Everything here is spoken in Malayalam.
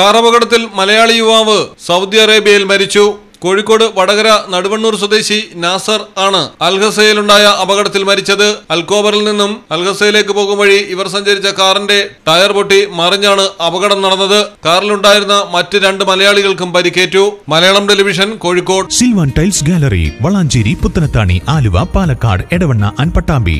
കാർ അപകടത്തിൽ മലയാളി യുവാവ് സൗദി അറേബ്യയിൽ മരിച്ചു കോഴിക്കോട് വടകര നടുവണ്ണൂർ സ്വദേശി നാസർ ആണ് അൽഹസയിലുണ്ടായ അപകടത്തിൽ മരിച്ചത് അൽക്കോബറിൽ നിന്നും അൽഹസയിലേക്ക് പോകും വഴി ഇവർ സഞ്ചരിച്ച കാറിന്റെ ടയർ പൊട്ടി മറിഞ്ഞാണ് അപകടം നടന്നത് കാറിലുണ്ടായിരുന്ന മറ്റ് രണ്ട് മലയാളികൾക്കും പരിക്കേറ്റു Malayalam television Kozhikode Silvan tiles gallery Valanchery Puthanathani Aluva Palakkad Edavanna അൻപട്ടാമ്പി